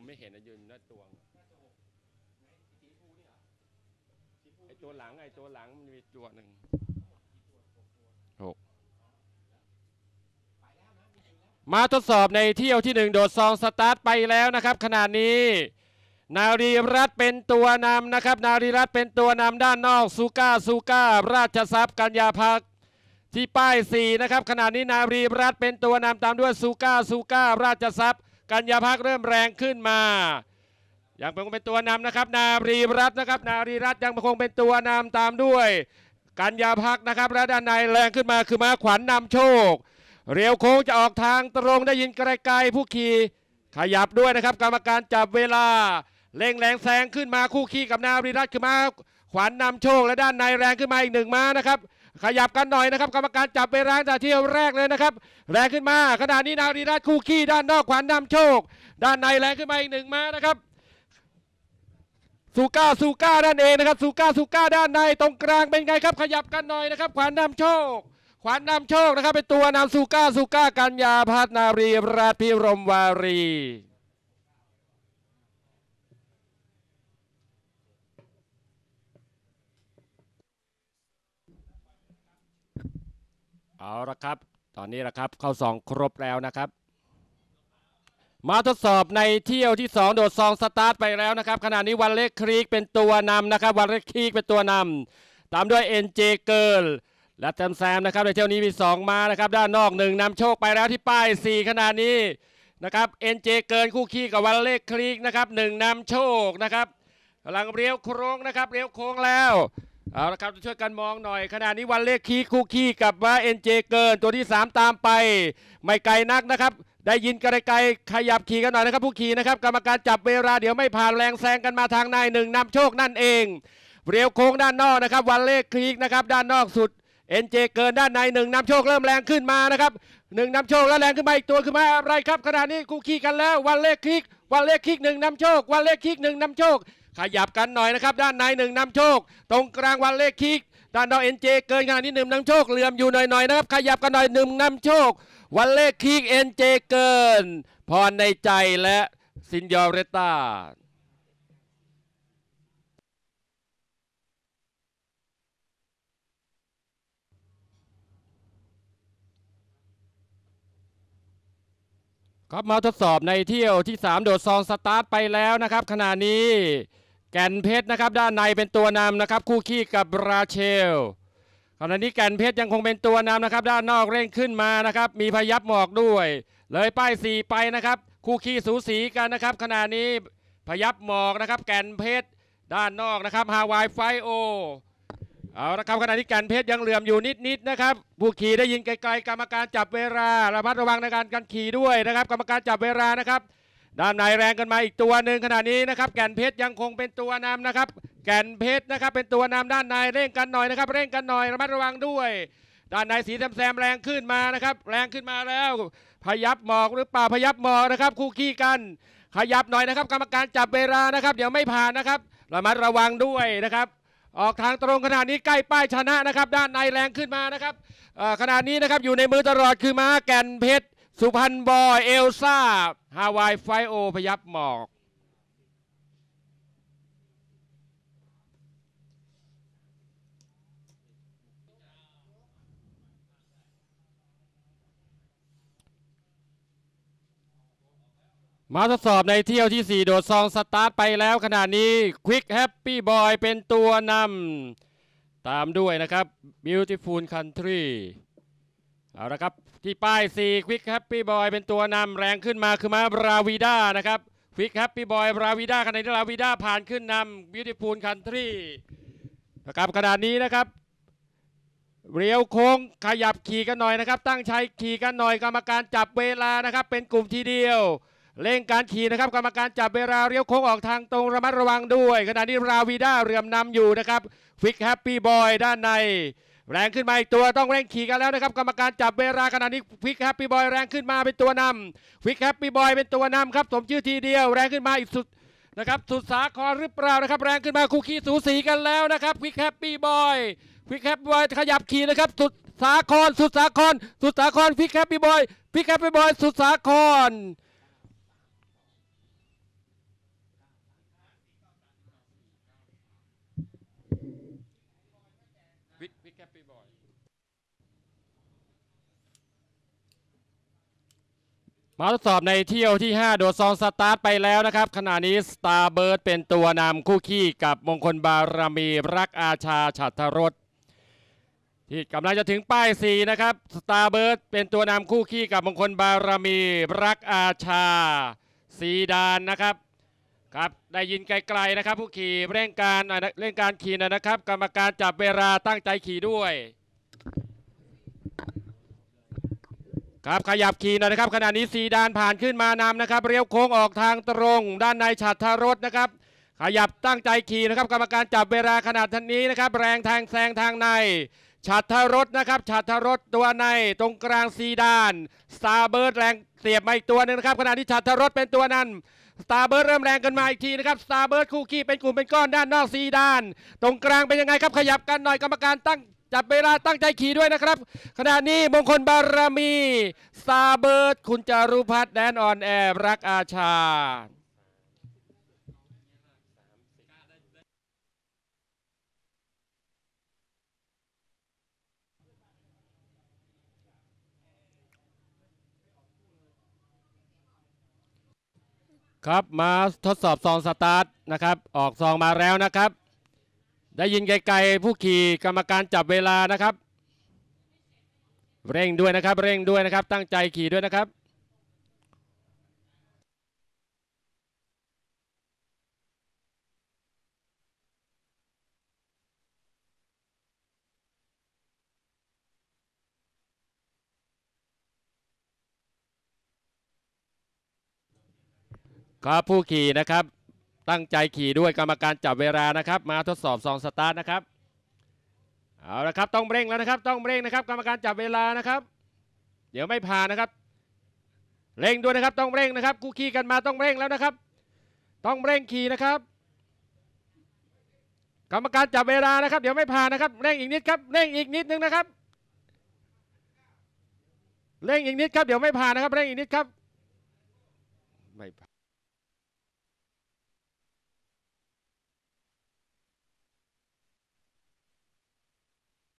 ผมไม่เห็นนะยืนหน้าตวงไอตัวหลังไอตัวหลังมันมีตัวหนึ่งหกมาทดสอบในเที่ยวที่หนึ่งโดดซองสตาร์ทไปแล้วนะครับขนาดนี้ นารีรัตเป็นตัวนำนะครับนารีรัตเป็นตัวนำด้านนอกซูก้าซูก้า ราชทรัพย์กัญญาพักที่ป้าย4นะครับขณะนี้นารีรัตเป็นตัวนำตามด้วยซูก้าซูก้า ราชทรัพยกัญญาพักเริ่มแรงขึ้นมา ยังคงเป็นตัวนำนะครับนารีรัตนะครับนารีรัตยังคงเป็นตัวนำตามด้วยกัญญาพักนะครับ และด้านในแรงขึ้นมาคือมาขวัญนนำโชค เรียวโค้งจะออกทางตรงได้ยินไกลๆผู้ขี่ขยับด้วยนะครับ กรรมการจับเวลาเร่งแรงแซงขึ้นมาคู่ขี่กับนารีรัตคือมาขวัญนนำโชค และด้านในแรงขึ้นมาอีกหนึ่งม้านะครับขยับกันหน่อยนะครับกรรมการจับไปแรงแต่เที่ยวแรกเลยนะครับ แรงขึ้นมาขณะนี้นารีราชคู่ขี้ด้านนอกขวานนำโชค ด้านในแรงขึ้นมาอีกหนึ่งมานะครับสูก้าสูก้าด้านเองนะครับสูก้าสูก้าด้านในตรงกลางเป็นไงครับ ขยับกันหน่อยนะครับ ขวานนำโชค ขวานนำโชคนะครับ เป็นตัวนำสูก้าสูก้ากัญญาพัฒนารีราชพิรมวารีเอาละครับตอนนี้ละครับเข้าสองครบแล้วนะครับ มาทดสอบในเที่ยวที่2โดดซองสตาร์ทไปแล้วนะครับ ขณะนี้วันเล็กครีกเป็นตัวนำนะครับวันเล็กครีกเป็นตัวนำตามด้วย NJ ิร์ลและแตมแซมนะครับในเที่ยวนี้มี 2 มานะครับ ด้านนอกหนึ่งนำโชคไปแล้วที่ป้าย 4ขณะนี้นะครับเอ็นเจเกินคู่ขี้กับวันเลกครีกนะครับหนึ่งนำโชคนะครับกำลังเรียวโค้งนะครับ เรียวโค้งแล้วเอาละครับช่วยกันมองหน่อยขณะนี้วันเลขคีคู่ขี้กับว่าเอ็นเจเกินตัวที่ 3 ตามไป ไม่ไกลนักนะครับได้ยินกไกลขยับขี่กันหน่อยนะครับผู้ขี่นะครับกรรมการจับเวลาเดี๋ยวไม่ผ่านแรงแซงกันมาทางในหนึ่งนำโชคนั่นเองเรียวโค้งด้านนอกนะครับวันเลขคีกนะครับด้านนอกสุดเอ็นเจเกินด้านในหนึ่งนำโชคเริ่มแรงขึ้นมานะครับหนึ่งนำโชคแล้วแรงขึ้นมาอีกตัวขึ้นมาอะไรครับขณะนี้คู่ขี้กันแล้ววันเลขคีกวันเลขคีกหนึ่งนำโชควันเลขคีกหนึ่งนำโชคขยับกันหน่อยนะครับด้านในหนึ่งนำโชค ตรงกลางวันเลขคิก ด้านดาวเอ็นเจเกินขนาดนี้หนึ่งนำโชคเหลื่อมอยู่หน่อยๆนนะครับ ขยับกันหน่อยหนึ่งนำโชค วันเลขคิกเอ็นเจเกิน พรในใจและซินยอเรตตาครับมาทดสอบในเที่ยวที่ 3โดดซองสตาร์ทไปแล้วนะครับ ขณะนี้แก่นเพชรนะครับด้านในเป็นตัวนำนะครับ คู่ขี้กับราเชล ขณะนี้แก่นเพชรยังคงเป็นตัวนำนะครับ ด้านนอกเร่งขึ้นมานะครับ มีพยับหมอกด้วย เลยป้ายสี่ไปนะครับ คู่ขี้สูสีกันนะครับ ขณะนี้พยับหมอกนะครับ แก่นเพชรด้านนอกนะครับฮาวายไฟโอเอาละครับขณะนี้แก่นเพชรยังเหลื่อมอยู่นิดๆนะครับผู้ขี่ได้ยินไกลๆ กรรมการจับเวลาระมัดระวังในการการขี่ด้วยนะครับ กรรมการจับเวลานะครับด้านในแรงกันมาอีกตัวหนึ่งขณะนี้นะครับแก่นเพชรยังคงเป็นตัวนำนะครับแก่นเพชรนะครับเป็นตัวนำด้านในเร่งกันหน่อยนะครับ เร่งกันหน่อยระมัดระวังด้วยด้านในสีแซมแรงขึ้นมานะครับแรงขึ้นมาแล้ว พยับหมอกหรือเปล่าพยับหมอกนะครับคู่ขี้กันขยับหน่อยนะครับ กรรมการจับเวลานะครับเดี๋ยวไม่ผ่านนะครับระมัดระวังด้วยนะครับออกทางตรงขนาดนี้ใกล้ป้ายชนะนะครับด้านในแรงขึ้นมานะครับขนาดนี้นะครับอยู่ในมือตลอดคือมาแก่นเพชรสุพรรณบอย เอลซ่า ฮาวาย ไฟโอพยับหมอก มาทดสอบในเที่ยวที่ 4 โดดซอง สตาร์ทไปแล้วขนาดนี้ ควิกแฮปปี้ บอย เป็นตัวนำตามด้วยนะครับ Beautiful Country เอาละครับที่ป้าย4ควิกแฮปปี้บอยเป็นตัวนำแรงขึ้นมาคือมาบราวิด้านะครับควิกแฮปปี้บอยบราวิด้าคะแนนบราวิด้าผ่านขึ้นนำบิวตี้พูลคันทรีนะครับขนาดนี้นะครับเรียวโค้งขยับขี่กันหน่อยนะครับ ตั้งชัยขี่กันหน่อยกรรมการจับเวลานะครับเป็นกลุ่มทีเดียวเร่งการขี่นะครับกรรมการจับเวลาเรียวโค้งออกทางตรงระมัดระวังด้วย ขณะนี้ราวีด้าเรียมนำอยู่นะครับฟิกแฮปปี้บอยด้านในแรงขึ้นมาอีกตัวต้องเร่งขี่กันแล้วนะครับกรรมการจับเวลาขณะนี้ฟิกแฮปปี้บอยแรงขึ้นมาเป็นตัวนำฟิกแฮปปี้บอยเป็นตัวนำครับสมชื่อทีเดียวแรงขึ้นมาอีกสุดนะครับสุดสาครหรือเปล่านะครับแรงขึ้นมาคู่ขี่สูสีกันแล้วนะครับฟิกแฮปปี้บอยฟิกแฮปปี้บอยขยับขี่นะครับสุดสาครสุดสาครสุดสาครฟิกแฮปปี้บอยฟิกแฮปปี้บอยสุดสาครมาทดสอบในเที่ยวที่ 5 โดดซองสตาร์ทไปแล้วนะครับ ขณะนี้สตาร์เบิร์ดเป็นตัวนำคู่ขี้กับมงคลบารมี รักอาชาฉัตรรถ ที่กำลังจะถึงป้าย4นะครับสตาร์เบิร์ดเป็นตัวนำคู่ขี้กับมงคลบารมี รักอาชาสีดานนะครับครับได้ยินไกล ๆนะครับผู้ขี่เร่งการหน่อยเร่งการขี่หน่อยนะครับ กรรมการจับเวลาตั้งใจขี่ด้วยครับขยับขี่หน่อยนะครับขณะนี้ซีดานผ่านขึ้นมานำนะครับเรียวโค้งออกทางตรง ด้านในฉัตรรถนะครับ ขยับตั้งใจขี่นะครับ กรรมการจับเวลาขนาดท่านนี้นะครับแรงทางแซงทางในฉัตรรถนะครับฉัตรรถตัวใน ตรงกลางซีดานสตาร์เบิร์ดแรงเสียบมาอีกตัวนึงนะครับ ขณะที่ฉัตรรถเป็นตัวนั้นสตาร์เบิร์ดเริ่มแรงกันมาอีกทีนะครับสตาร์เบิร์ดคู่ขี้เป็นกลุ่มเป็นก้อนด้านนอกซีดาน ตรงกลางเป็นยังไงครับขยับกันหน่อยกรรมการตั้ง จับเวลาตั้งใจขี่ด้วยนะครับ ขณะนี้มงคลบารมีสตาร์เบิร์ดคุณจารุพัฒน์แดนออนแอ์รักอาชาครับมาทดสอบซอง สตาร์ทนะครับออกซองมาแล้วนะครับ ได้ยินไกล ๆ ผู้ขี่กรรมการจับเวลานะครับ เร่งด้วยนะครับ เร่งด้วยนะครับ ตั้งใจขี่ด้วยนะครับครับผู้ขี่นะครับตั้งใจขี่ด้วย กรรมการจับเวลานะครับมาทดสอบสองสตาร์ทนะครับเอาละครับต้องเร่งแล้วนะครับ ต้องเร่งนะครับ กรรมการจับเวลานะครับ เดี๋ยวไม่ผ่านนะครับเร่งด้วยนะครับต้องเร่งนะครับคู่ขี่กันมาต้องเร่งแล้วนะครับต้องเร่งขี่นะครับกรรมการจับเวลานะครับเดี๋ยวไม่ผ่านนะครับเร่งอีกนิดครับเร่งอีกนิดนึงนะครับเร่งอีกนิดครับเดี๋ยวไม่ผ่านนะครับเร่งอีกนิดครับไม่ผ่าน